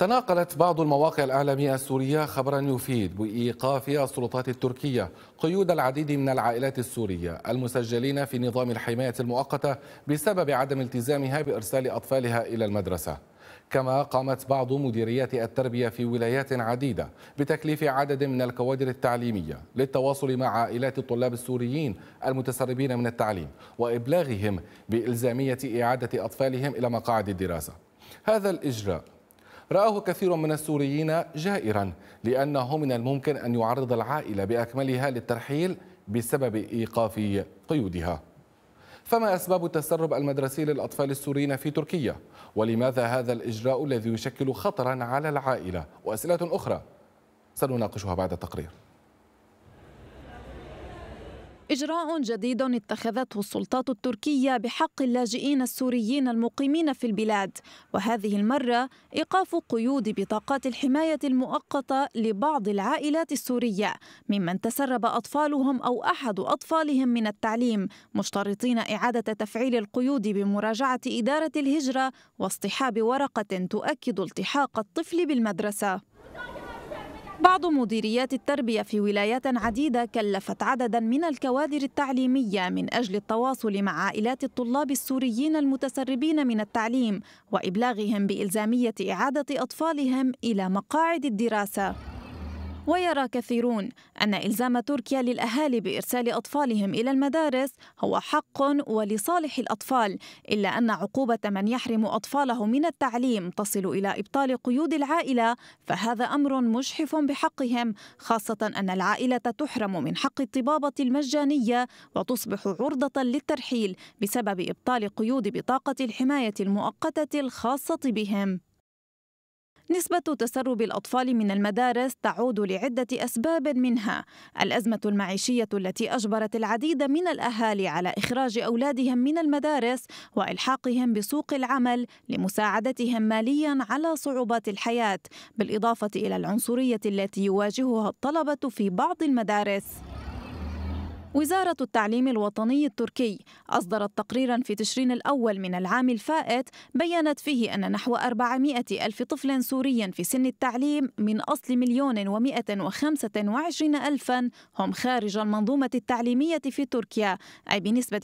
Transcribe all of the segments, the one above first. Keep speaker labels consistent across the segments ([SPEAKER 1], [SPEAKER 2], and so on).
[SPEAKER 1] تناقلت بعض المواقع الإعلامية السورية خبرا يفيد بإيقاف السلطات التركية قيود العديد من العائلات السورية المسجلين في نظام الحماية المؤقتة بسبب عدم التزامها بإرسال أطفالها إلى المدرسة كما قامت بعض مديريات التربية في ولايات عديدة بتكليف عدد من الكوادر التعليمية للتواصل مع عائلات الطلاب السوريين المتسربين من التعليم وإبلاغهم بإلزامية إعادة أطفالهم إلى مقاعد الدراسة هذا الإجراء رآه كثير من السوريين جائرا لأنه من الممكن أن يعرض العائلة بأكملها للترحيل بسبب إيقاف قيودها فما أسباب التسرب المدرسي للأطفال السوريين في تركيا ولماذا هذا الإجراء الذي يشكل خطرا على العائلة وأسئلة أخرى سنناقشها بعد التقرير
[SPEAKER 2] إجراء جديد اتخذته السلطات التركية بحق اللاجئين السوريين المقيمين في البلاد وهذه المرة إيقاف قيود بطاقات الحماية المؤقتة لبعض العائلات السورية ممن تسرب أطفالهم أو أحد أطفالهم من التعليم مشترطين إعادة تفعيل القيود بمراجعة إدارة الهجرة واصطحاب ورقة تؤكد التحاق الطفل بالمدرسة بعض مديريات التربية في ولايات عديدة كلفت عددا من الكوادر التعليمية من أجل التواصل مع عائلات الطلاب السوريين المتسربين من التعليم وإبلاغهم بإلزامية إعادة أطفالهم إلى مقاعد الدراسة ويرى كثيرون أن إلزام تركيا للأهالي بإرسال أطفالهم إلى المدارس هو حق ولصالح الأطفال إلا أن عقوبة من يحرم أطفاله من التعليم تصل إلى إبطال قيود العائلة فهذا أمر مجحف بحقهم خاصة أن العائلة تحرم من حق الطبابة المجانية وتصبح عرضة للترحيل بسبب إبطال قيود بطاقة الحماية المؤقتة الخاصة بهم نسبة تسرب الأطفال من المدارس تعود لعدة أسباب منها الأزمة المعيشية التي أجبرت العديد من الأهالي على إخراج أولادهم من المدارس وإلحاقهم بسوق العمل لمساعدتهم ماليا على صعوبات الحياة بالإضافة إلى العنصرية التي يواجهها الطلبة في بعض المدارس وزارة التعليم الوطني التركي أصدرت تقريرا في تشرين الأول من العام الفائت بيّنت فيه أن نحو 400 ألف طفل سوري في سن التعليم من أصل مليون ومائة وخمسة وعشرين ألفا هم خارج المنظومة التعليمية في تركيا أي بنسبة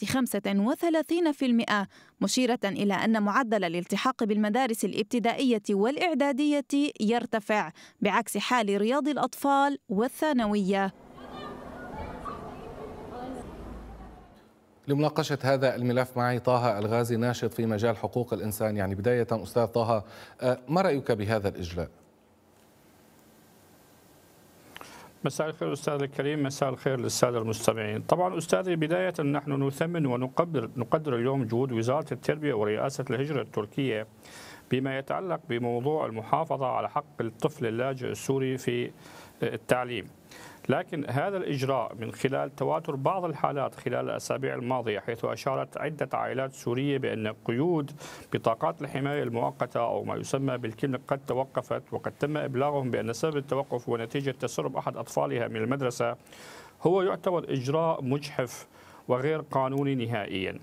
[SPEAKER 2] 35% مشيرة إلى أن معدل الالتحاق بالمدارس الابتدائية والإعدادية يرتفع بعكس حال رياض الأطفال والثانوية
[SPEAKER 1] لمناقشة هذا الملف معي طه الغازي ناشط في مجال حقوق الإنسان يعني بداية أستاذ طه آه، ما رأيك بهذا الإجلاء؟
[SPEAKER 3] مساء الخير استاذ الكريم مساء الخير للساده المستمعين طبعا استاذي بدايه نحن نثمن ونقدر نقدر اليوم جهود وزاره التربيه ورئاسه الهجره التركيه بما يتعلق بموضوع المحافظه على حق الطفل اللاجئ السوري في آه، التعليم لكن هذا الإجراء من خلال تواتر بعض الحالات خلال الأسابيع الماضية حيث أشارت عدة عائلات سورية بأن قيود بطاقات الحماية المؤقتة أو ما يسمى بالكلمة قد توقفت وقد تم إبلاغهم بأن سبب التوقف هو نتيجة تسرب أحد أطفالها من المدرسة هو يعتبر إجراء مجحف وغير قانوني نهائياً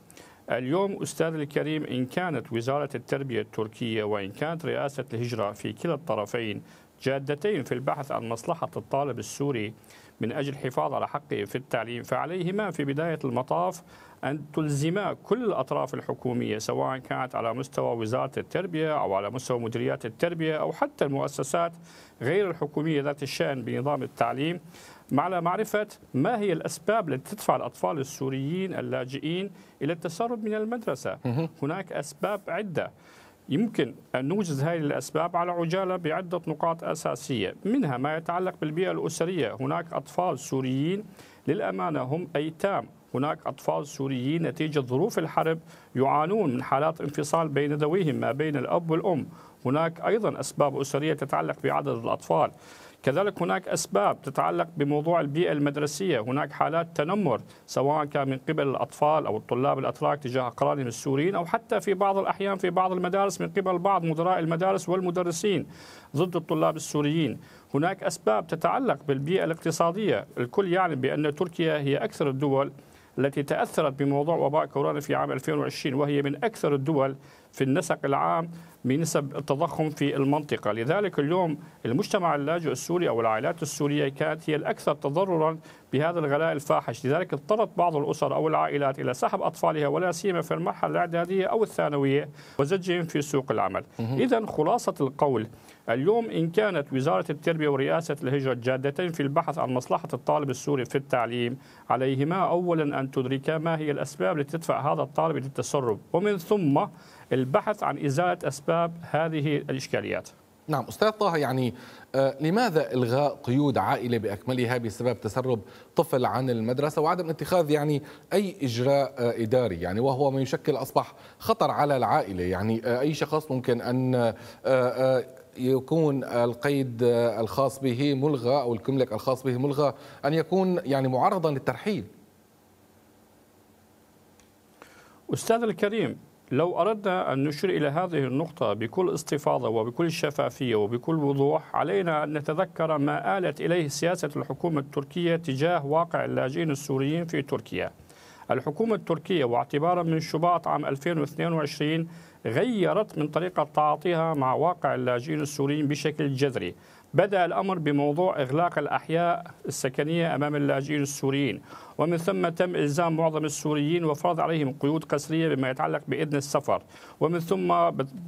[SPEAKER 3] اليوم أستاذ الكريم إن كانت وزارة التربية التركية وإن كانت رئاسة الهجرة في كلا الطرفين جادتين في البحث عن مصلحة الطالب السوري من أجل الحفاظ على حقه في التعليم فعليهما في بداية المطاف أن تلزما كل الأطراف الحكومية سواء كانت على مستوى وزارة التربية أو على مستوى مديريات التربية أو حتى المؤسسات غير الحكومية ذات الشأن بنظام التعليم على معرفة ما هي الأسباب التي تدفع الأطفال السوريين اللاجئين إلى التسرب من المدرسة هناك أسباب عدة يمكن أن نوجز هذه الأسباب على عجالة بعدة نقاط أساسية منها ما يتعلق بالبيئة الأسرية هناك أطفال سوريين للأمانة هم أيتام هناك أطفال سوريين نتيجة ظروف الحرب يعانون من حالات انفصال بين ذويهم ما بين الأب والأم هناك أيضا أسباب أسرية تتعلق بعدد الأطفال كذلك هناك أسباب تتعلق بموضوع البيئة المدرسية هناك حالات تنمر سواء كان من قبل الأطفال أو الطلاب الأتراك تجاه أقرانهم السوريين أو حتى في بعض الأحيان في بعض المدارس من قبل بعض مدراء المدارس والمدرسين ضد الطلاب السوريين هناك أسباب تتعلق بالبيئة الاقتصادية الكل يعلم بأن تركيا هي أكثر الدول التي تأثرت بموضوع وباء كورونا في عام 2020 وهي من أكثر الدول في النسق العام بنسب التضخم في المنطقة لذلك اليوم المجتمع اللاجئ السوري أو العائلات السورية كانت هي الأكثر تضررا بهذا الغلاء الفاحش لذلك اضطرت بعض الأسر أو العائلات إلى سحب أطفالها ولا سيما في المرحلة الإعدادية أو الثانوية وزجهم في سوق العمل إذا خلاصة القول اليوم إن كانت وزارة التربية ورئاسة الهجرة جادتين في البحث عن مصلحة الطالب السوري في التعليم عليهما أولا أن تدركا ما هي الأسباب التي تدفع هذا الطالب للتسرب ومن ثم البحث عن إزالة أسباب هذه الإشكاليات نعم أستاذ طه يعني آه، لماذا إلغاء قيود عائلة
[SPEAKER 1] بأكملها بسبب تسرب طفل عن المدرسة وعدم اتخاذ يعني أي إجراء آه، إداري يعني وهو ما يشكل أصبح خطر على العائلة يعني آه، أي شخص ممكن أن يكون القيد الخاص به ملغى أو الكملك
[SPEAKER 3] الخاص به ملغى أن يكون يعني معرضا للترحيل أستاذ الكريم لو أردنا أن نشير إلى هذه النقطة بكل استفاضة وبكل شفافية وبكل وضوح علينا أن نتذكر ما آلت إليه سياسة الحكومة التركية تجاه واقع اللاجئين السوريين في تركيا الحكومة التركية واعتبارا من شباط عام 2022 غيرت من طريقة تعاطيها مع واقع اللاجئين السوريين بشكل جذري بدأ الأمر بموضوع إغلاق الأحياء السكنية أمام اللاجئين السوريين ومن ثم تم إلزام معظم السوريين وفرض عليهم قيود قسرية بما يتعلق بإذن السفر ومن ثم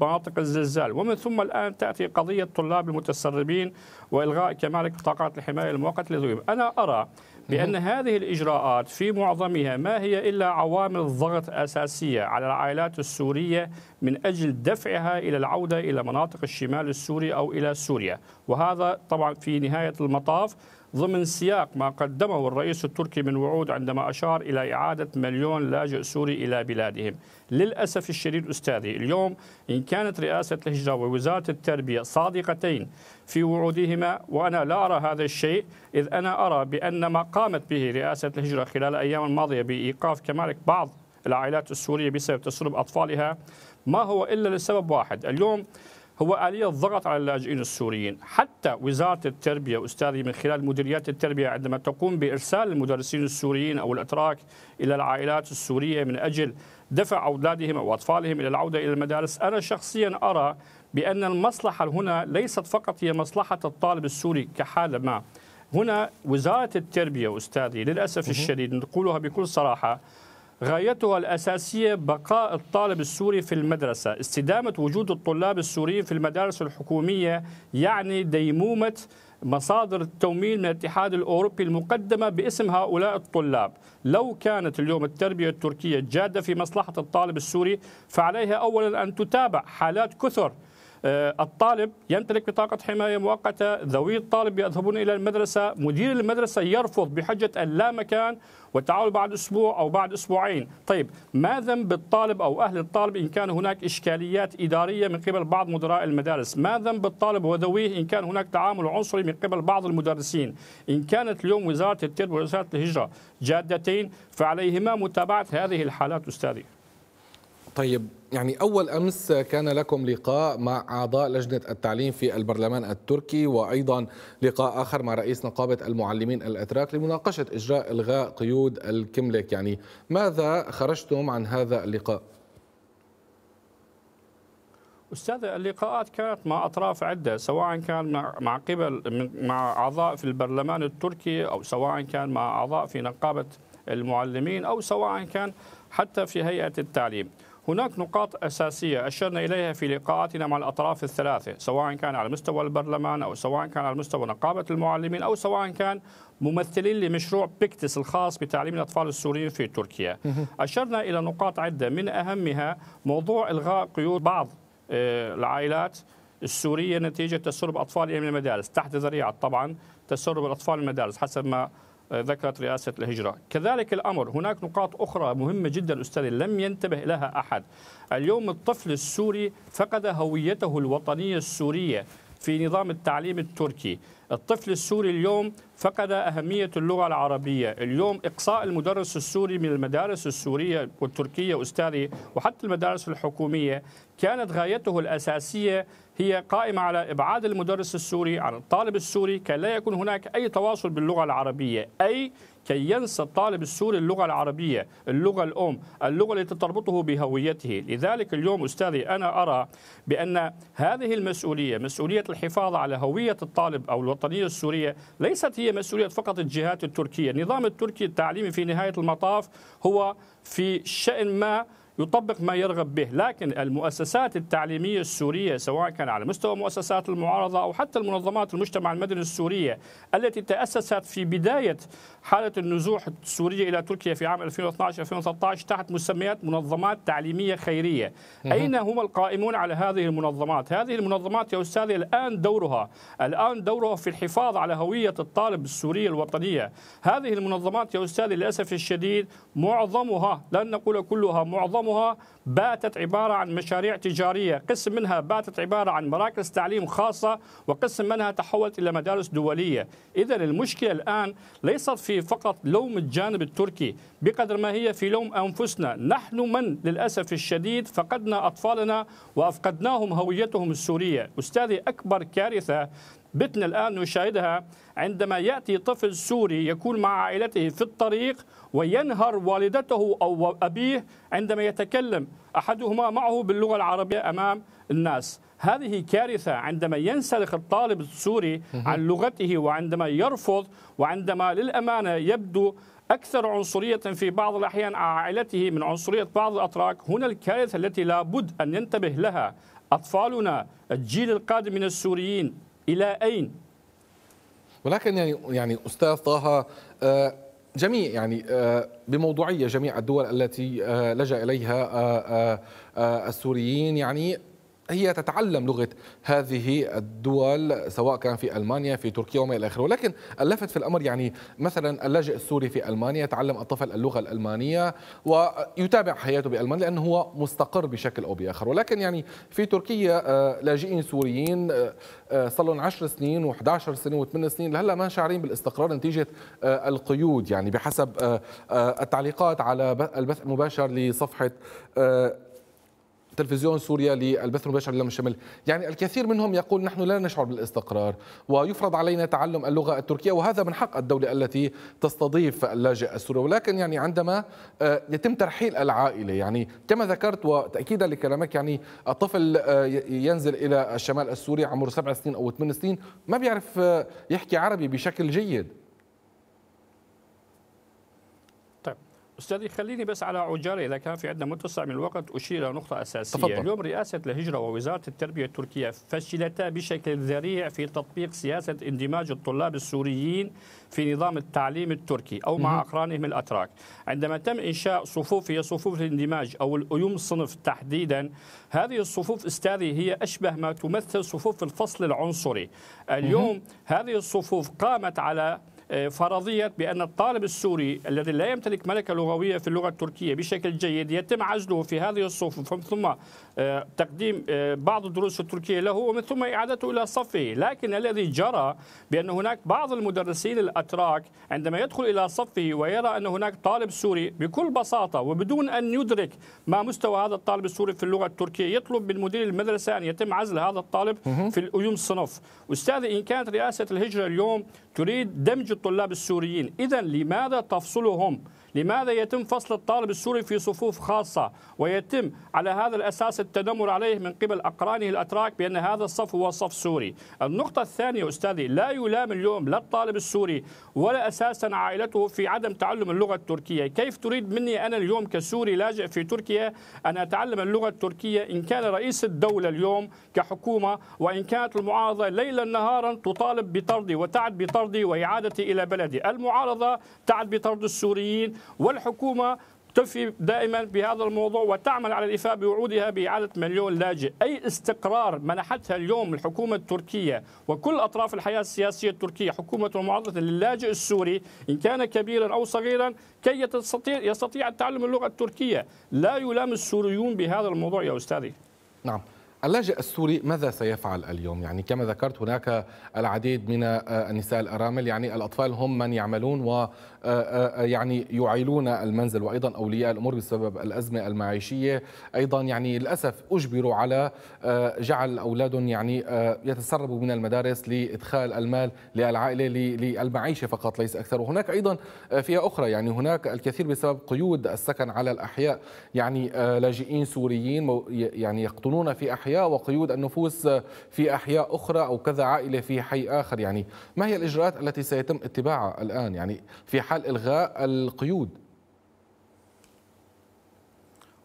[SPEAKER 3] مناطق الزلزال ومن ثم الآن تأتي قضية طلاب المتسربين وإلغاء كمالك بطاقات الحماية المؤقتة لديهم أنا أرى بأن هذه الإجراءات في معظمها ما هي إلا عوامل ضغط أساسية على العائلات السورية من أجل دفعها إلى العودة إلى مناطق الشمال السوري أو إلى سوريا وهذا طبعا في نهاية المطاف ضمن سياق ما قدمه الرئيس التركي من وعود عندما أشار إلى إعادة مليون لاجئ سوري إلى بلادهم للأسف الشديد أستاذي اليوم إن كانت رئاسة الهجرة ووزارة التربية صادقتين في وعودهما وأنا لا أرى هذا الشيء إذ أنا أرى بأن ما قامت به رئاسة الهجرة خلال الأيام الماضية بإيقاف كمالك بعض العائلات السورية بسبب تسرب أطفالها ما هو إلا لسبب واحد اليوم هو آلية الضغط على اللاجئين السوريين حتى وزارة التربية أستاذي من خلال مديريات التربية عندما تقوم بإرسال المدرسين السوريين أو الأتراك إلى العائلات السورية من أجل دفع أولادهم أو أطفالهم إلى العودة إلى المدارس أنا شخصيا أرى بأن المصلحة هنا ليست فقط هي مصلحة الطالب السوري كحالة ما هنا وزارة التربية أستاذي للأسف الشديد نقولها بكل صراحة غايتها الأساسية بقاء الطالب السوري في المدرسة استدامة وجود الطلاب السوريين في المدارس الحكومية يعني ديمومة مصادر التمويل من الاتحاد الأوروبي المقدمة باسم هؤلاء الطلاب لو كانت اليوم التربية التركية جادة في مصلحة الطالب السوري فعليها أولا أن تتابع حالات كثر آه، الطالب يمتلك بطاقة حماية مؤقتة ذوي الطالب يذهبون إلى المدرسة مدير المدرسة يرفض بحجة لا مكان والتعاون بعد أسبوع أو بعد أسبوعين طيب ما ذنب الطالب أو أهل الطالب إن كان هناك إشكاليات إدارية من قبل بعض مدراء المدارس ما ذنب الطالب وذويه إن كان هناك تعامل عنصري من قبل بعض المدرسين إن كانت اليوم وزارة التربية ووزارة الهجرة جادتين فعليهما متابعة هذه الحالات أستاذي طيب يعني أول أمس كان لكم لقاء مع
[SPEAKER 1] أعضاء لجنة التعليم في البرلمان التركي وأيضا لقاء آخر مع رئيس نقابة المعلمين الأتراك لمناقشة إجراء إلغاء قيود الكملك يعني ماذا خرجتم عن هذا اللقاء؟
[SPEAKER 3] استاذ اللقاءات كانت مع اطراف عده سواء كان مع قبل مع اعضاء في البرلمان التركي او سواء كان مع اعضاء في نقابه المعلمين او سواء كان حتى في هيئه التعليم هناك نقاط أساسية أشرنا إليها في لقاءاتنا مع الأطراف الثلاثة سواء كان على مستوى البرلمان أو سواء كان على مستوى نقابة المعلمين أو سواء كان ممثلين لمشروع بيكتس الخاص بتعليم الأطفال السوريين في تركيا أشرنا إلى نقاط عدة من أهمها موضوع إلغاء قيود بعض آه، العائلات السورية نتيجة تسرب أطفالها من المدارس تحت ذريعة طبعا تسرب الأطفال من المدارس حسب ما ذكرت رئاسة الهجرة كذلك الأمر هناك نقاط أخرى مهمة جدا أستاذي لم ينتبه لها أحد اليوم الطفل السوري فقد هويته الوطنية السورية في نظام التعليم التركي الطفل السوري اليوم فقد أهمية اللغة العربية اليوم إقصاء المدرس السوري من المدارس السورية والتركية أستاذي وحتى المدارس الحكومية كانت غايته الأساسية هي قائمة على إبعاد المدرس السوري عن الطالب السوري كي لا يكون هناك أي تواصل باللغة العربية أي كي ينسى الطالب السوري اللغة العربية اللغة الأم اللغة التي تربطه بهويته لذلك اليوم أستاذي أنا أرى بأن هذه المسؤولية مسؤولية الحفاظ على هوية الطالب أو الوطنية السورية ليست هي مسؤولية فقط الجهات التركية النظام التركي التعليمي في نهاية المطاف هو في شأن ما يطبق ما يرغب به لكن المؤسسات التعليمية السورية سواء كان على مستوى مؤسسات المعارضة أو حتى المنظمات المجتمع المدني السورية التي تأسست في بداية حالة النزوح السورية إلى تركيا في عام 2012-2013 تحت مسميات منظمات تعليمية خيرية أين هم القائمون على هذه المنظمات؟ هذه المنظمات يا أستاذي الآن دورها الآن دورها في الحفاظ على هوية الطالب السوري الوطنية هذه المنظمات يا أستاذي للأسف الشديد معظمها لن نقول كلها معظم معظمها باتت عبارة عن مشاريع تجارية قسم منها باتت عبارة عن مراكز تعليم خاصة وقسم منها تحولت إلى مدارس دولية إذا المشكلة الآن ليست في فقط لوم الجانب التركي بقدر ما هي في لوم أنفسنا نحن من للأسف الشديد فقدنا أطفالنا وأفقدناهم هويتهم السورية أستاذي أكبر كارثة بتنا الآن نشاهدها عندما يأتي طفل سوري يكون مع عائلته في الطريق وينهر والدته أو أبيه عندما يتكلم أحدهما معه باللغة العربية أمام الناس هذه كارثة عندما ينسلخ الطالب السوري عن لغته وعندما يرفض وعندما للأمانة يبدو أكثر عنصرية في بعض الأحيان عائلته من عنصرية بعض الأتراك هنا الكارثة التي لابد أن ينتبه لها أطفالنا الجيل القادم من السوريين الى اين ولكن يعني يعني
[SPEAKER 1] استاذ طه آه، جميع يعني آه، بموضوعيه جميع الدول التي آه، لجا اليها السوريين يعني هي تتعلم لغه هذه الدول سواء كان في المانيا في تركيا وما الى اخره ولكن اللفت في الامر يعني مثلا اللاجئ السوري في المانيا يتعلم الطفل اللغه الالمانيه ويتابع حياته بالمانيا لانه هو مستقر بشكل او باخر ولكن يعني في تركيا آه، لاجئين سوريين آه، آه، صار لهم 10 سنين و11 سنه و8 سنين لهلا ما شاعرين بالاستقرار نتيجه القيود يعني بحسب التعليقات على البث المباشر لصفحه تلفزيون سوريا للبث المباشر للم الشمل يعني الكثير منهم يقول نحن لا نشعر بالاستقرار ويفرض علينا تعلم اللغة التركية وهذا من حق الدولة التي تستضيف اللاجئ السوري ولكن يعني عندما آه، يتم ترحيل العائلة يعني كما ذكرت وتأكيدا لكلامك يعني الطفل آه، ينزل إلى الشمال السوري عمره سبع سنين أو ثمان سنين ما بيعرف آه، يحكي عربي بشكل جيد
[SPEAKER 3] استاذي خليني بس على عجاله اذا كان في عندنا متسع من الوقت اشير الى نقطه اساسيه تفضل. اليوم رئاسه الهجره ووزاره التربيه التركيه فشلتا بشكل ذريع في تطبيق سياسه اندماج الطلاب السوريين في نظام التعليم التركي او مع اقرانهم الاتراك عندما تم انشاء صفوف هي صفوف الاندماج او الايوم صنف تحديدا هذه الصفوف استاذي هي اشبه ما تمثل صفوف الفصل العنصري اليوم هذه الصفوف قامت على فرضية بأن الطالب السوري الذي لا يمتلك ملكة لغوية في اللغة التركية بشكل جيد يتم عزله في هذه الصفوف ثم آه، تقديم آه، بعض الدروس في التركية له ومن ثم إعادته إلى صفه لكن الذي جرى بأن هناك بعض المدرسين الأتراك عندما يدخل إلى صفه ويرى أن هناك طالب سوري بكل بساطة وبدون أن يدرك ما مستوى هذا الطالب السوري في اللغة التركية يطلب من مدير المدرسة أن يتم عزل هذا الطالب في الأيوم الصنف أستاذي إن كانت رئاسة الهجرة اليوم تريد دمج الطلاب السوريين إذا لماذا تفصلهم لماذا يتم فصل الطالب السوري في صفوف خاصة ويتم على هذا الأساس التنمر عليه من قبل أقرانه الأتراك بأن هذا الصف هو صف سوري النقطة الثانية أستاذي لا يلام اليوم لا الطالب السوري ولا أساسا عائلته في عدم تعلم اللغة التركية كيف تريد مني أنا اليوم كسوري لاجئ في تركيا أن أتعلم اللغة التركية إن كان رئيس الدولة اليوم كحكومة وإن كانت المعارضة ليلا نهارا تطالب بطردي وتعد بطردي وإعادتي إلى بلدي المعارضة تعد بطرد السوريين والحكومة تفي دائما بهذا الموضوع وتعمل على الإفاء بوعودها بإعادة مليون لاجئ أي استقرار منحتها اليوم الحكومة التركية وكل أطراف الحياة السياسية التركية حكومة معضلة للاجئ السوري إن كان كبيرا أو صغيرا كي يستطيع, يستطيع تعلم اللغة التركية لا يلام السوريون بهذا الموضوع يا أستاذي نعم
[SPEAKER 1] اللاجئ السوري ماذا سيفعل اليوم؟ يعني كما ذكرت هناك العديد من آه، النساء الارامل يعني الاطفال هم من يعملون و آه، آه، يعني يعيلون المنزل وايضا اولياء الامور بسبب الازمه المعيشيه، ايضا يعني للاسف اجبروا على جعل اولادهم يعني يتسربوا من المدارس لادخال المال للعائله للمعيشه فقط ليس اكثر، وهناك ايضا فئه اخرى يعني هناك الكثير بسبب قيود السكن على الاحياء، يعني لاجئين سوريين يعني يقطنون في احياء وقيود النفوس في أحياء أخرى أو كذا عائلة في حي آخر يعني ما هي الإجراءات التي سيتم اتباعها
[SPEAKER 3] الآن يعني في حال إلغاء القيود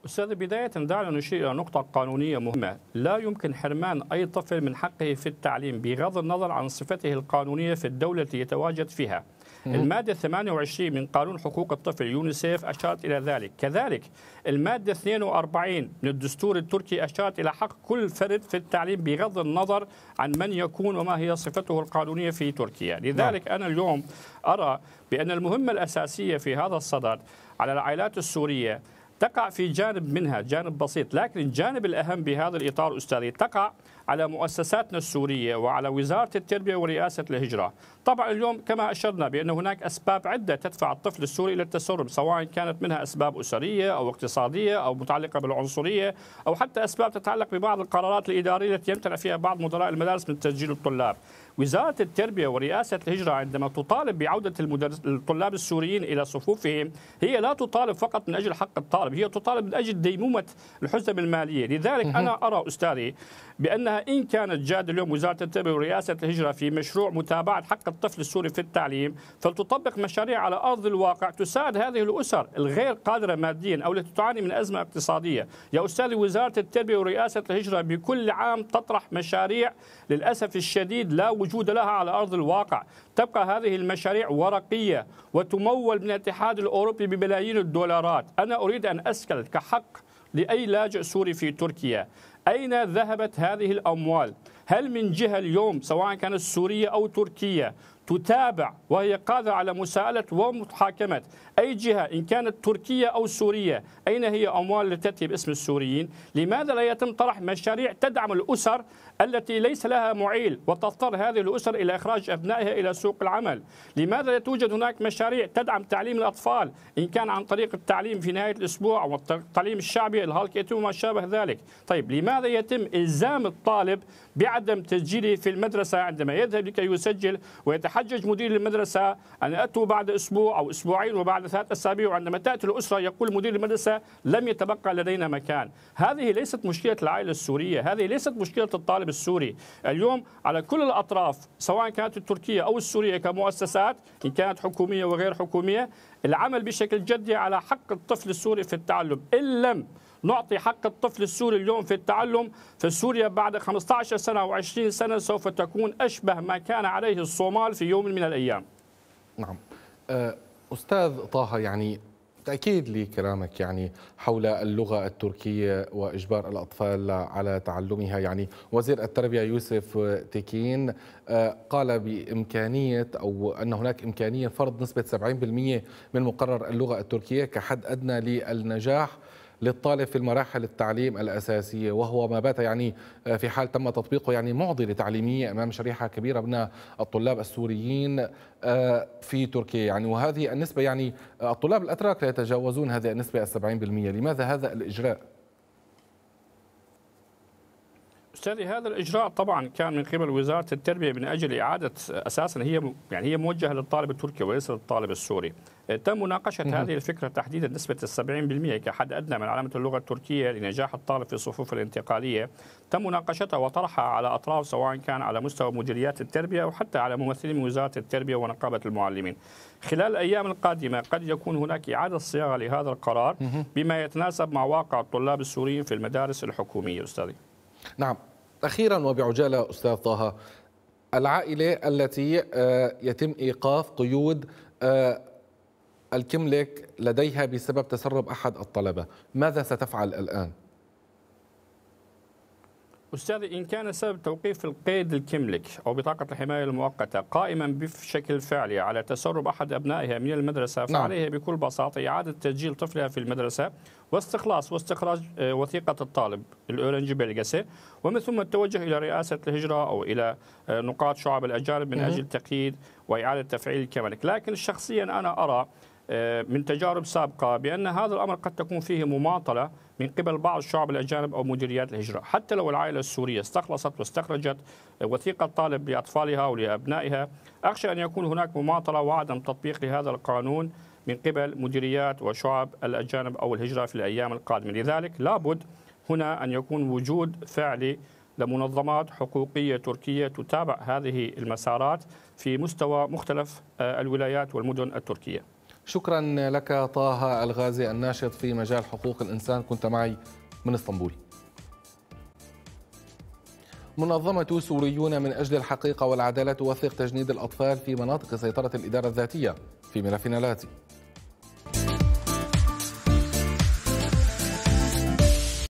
[SPEAKER 3] أستاذ بداية دعنا نشير إلى نقطة قانونية مهمة لا يمكن حرمان أي طفل من حقه في التعليم بغض النظر عن صفته القانونية في الدولة التي يتواجد فيها المادة 28 من قانون حقوق الطفل يونيسيف أشارت إلى ذلك كذلك المادة 42 من الدستور التركي أشارت إلى حق كل فرد في التعليم بغض النظر عن من يكون وما هي صفته القانونية في تركيا نعم. لذلك أنا اليوم أرى بأن المهمة الأساسية في هذا الصدد على العائلات السورية تقع في جانب منها جانب بسيط لكن الجانب الأهم بهذا الإطار أستاذي تقع على مؤسساتنا السورية وعلى وزارة التربية ورئاسة الهجرة طبعا اليوم كما أشرنا بأن هناك أسباب عدة تدفع الطفل السوري إلى التسرب سواء كانت منها أسباب أسرية أو اقتصادية أو متعلقة بالعنصرية أو حتى أسباب تتعلق ببعض القرارات الإدارية التي يمتنع فيها بعض مدراء المدارس من تسجيل الطلاب وزارة التربية ورئاسة الهجرة عندما تطالب بعودة المدرس الطلاب السوريين إلى صفوفهم هي لا تطالب فقط من أجل حق الطالب هي تطالب من أجل ديمومة الحزم المالية لذلك أنا أرى أستاذي بأنها إن كانت جاد اليوم وزارة التربية ورئاسة الهجرة في مشروع متابعة حق الطفل السوري في التعليم فلتطبق مشاريع على أرض الواقع تساعد هذه الأسر الغير قادرة ماديا أو التي تعاني من أزمة اقتصادية يا أستاذ وزارة التربية ورئاسة الهجرة بكل عام تطرح مشاريع للأسف الشديد لا وجود لها على أرض الواقع تبقى هذه المشاريع ورقية وتمول من الاتحاد الأوروبي بملايين الدولارات أنا أريد أن أسكل كحق لأي لاجئ سوري في تركيا أين ذهبت هذه الأموال هل من جهة اليوم سواء كانت سورية أو تركية تتابع وهي قادرة على مساءلة ومحاكمة أي جهة إن كانت تركية أو سورية أين هي أموال التي تأتي باسم السوريين لماذا لا يتم طرح مشاريع تدعم الأسر التي ليس لها معيل وتضطر هذه الأسر إلى إخراج أبنائها إلى سوق العمل لماذا لا توجد هناك مشاريع تدعم تعليم الأطفال إن كان عن طريق التعليم في نهاية الأسبوع والتعليم الشعبي الهالكيتو وما شابه ذلك طيب لماذا يتم إلزام الطالب بعدم تسجيله في المدرسة عندما يذهب لكي يسجل ويتحجج مدير المدرسة أن أتوا بعد أسبوع أو أسبوعين وبعد ثلاث أسابيع وعندما تأتي الأسرة يقول مدير المدرسة لم يتبقى لدينا مكان هذه ليست مشكلة العائلة السورية هذه ليست مشكلة الطالب السوري اليوم على كل الأطراف سواء كانت التركية أو السورية كمؤسسات إن كانت حكومية وغير حكومية العمل بشكل جدي على حق الطفل السوري في التعلم إن لم نعطي حق الطفل السوري اليوم في التعلم في سوريا بعد 15 سنة أو 20 سنة سوف تكون أشبه ما كان عليه الصومال في يوم من الأيام
[SPEAKER 1] نعم أستاذ طه يعني بالتأكيد لكرامك يعني حول اللغة التركية وإجبار الأطفال على تعلمها يعني وزير التربية يوسف تيكين آه، قال بإمكانية أو أن هناك إمكانية فرض نسبة 70% من مقرر اللغة التركية كحد أدنى للنجاح للطالب في المراحل التعليم الأساسية وهو ما بات يعني آه، في حال تم تطبيقه يعني معضلة تعليمية أمام شريحة كبيرة من الطلاب السوريين آه، في تركيا يعني وهذه النسبة يعني آه، الطلاب الأتراك لا يتجاوزون هذه النسبة بالمئة لماذا هذا الإجراء؟
[SPEAKER 3] استاذي هذا الاجراء طبعا كان من قبل وزاره التربيه من اجل اعاده اساسا هي يعني هي موجهه للطالب التركي وليس للطالب السوري. آه، تم مناقشه مم. هذه الفكره تحديدا نسبه ال 70% كحد ادنى من علامه اللغه التركيه لنجاح الطالب في الصفوف الانتقاليه، تم مناقشتها وطرحها على اطراف سواء كان على مستوى مديريات التربيه او حتى على ممثلين من وزاره التربيه ونقابه المعلمين. خلال الايام القادمه قد يكون هناك اعاده صياغه لهذا القرار بما يتناسب مع واقع الطلاب السوريين في المدارس الحكوميه استاذي. نعم أخيرا
[SPEAKER 1] وبعجالة أستاذ طه العائلة التي آه، يتم إيقاف قيود آه، الكملك لديها بسبب تسرب أحد الطلبة ماذا ستفعل الآن؟
[SPEAKER 3] أستاذ إن كان سبب توقيف القيد الكملك أو بطاقة الحماية المؤقتة قائما بشكل فعلي على تسرب أحد أبنائها من المدرسة نعم. فعليها بكل بساطة إعادة تسجيل طفلها في المدرسة واستخلاص واستخراج آه، وثيقة الطالب الأورنج بلغسة ومن ثم التوجه إلى رئاسة الهجرة أو إلى آه، نقاط شعب الأجانب من أجل تقييد وإعادة تفعيل الكملك لكن شخصيا أنا أرى آه، من تجارب سابقة بأن هذا الأمر قد تكون فيه مماطلة من قبل بعض الشعب الأجانب أو مديريات الهجرة حتى لو العائلة السورية استخلصت واستخرجت وثيقة طالب لأطفالها ولأبنائها أخشى أن يكون هناك مماطلة وعدم تطبيق لهذا القانون من قبل مديريات وشعب الأجانب أو الهجرة في الأيام القادمة لذلك لابد هنا أن يكون وجود فعلي لمنظمات حقوقية تركية تتابع هذه المسارات في مستوى مختلف آه، الولايات والمدن التركية
[SPEAKER 1] شكرا لك طه الغازي الناشط في مجال حقوق الإنسان كنت معي من اسطنبول منظمة سوريون من أجل الحقيقة والعدالة توثق تجنيد الأطفال في مناطق سيطرة الإدارة الذاتية في ملفنا الآتي